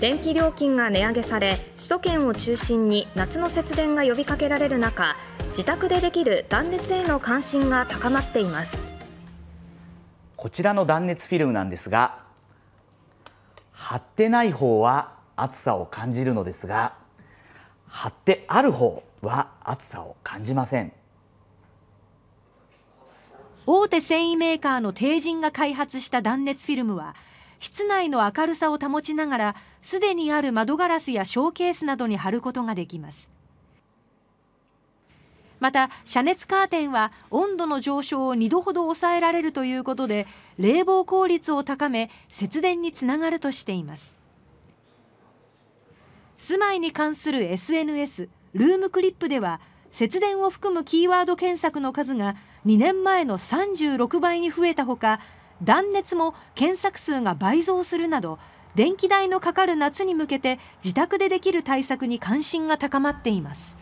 電気料金が値上げされ首都圏を中心に夏の節電が呼びかけられる中自宅でできる断熱への関心が高まっていますこちらの断熱フィルムなんですが貼ってない方は暑さを感じるのですが貼ってある方は暑さを感じません大手繊維メーカーの帝人が開発した断熱フィルムは室内の明るさを保ちながらすでにある窓ガラスやショーケースなどに貼ることができますまた遮熱カーテンは温度の上昇を2度ほど抑えられるということで冷房効率を高め節電につながるとしています住まいに関する SNS ルームクリップでは節電を含むキーワード検索の数が2年前の36倍に増えたほか断熱も検索数が倍増するなど電気代のかかる夏に向けて自宅でできる対策に関心が高まっています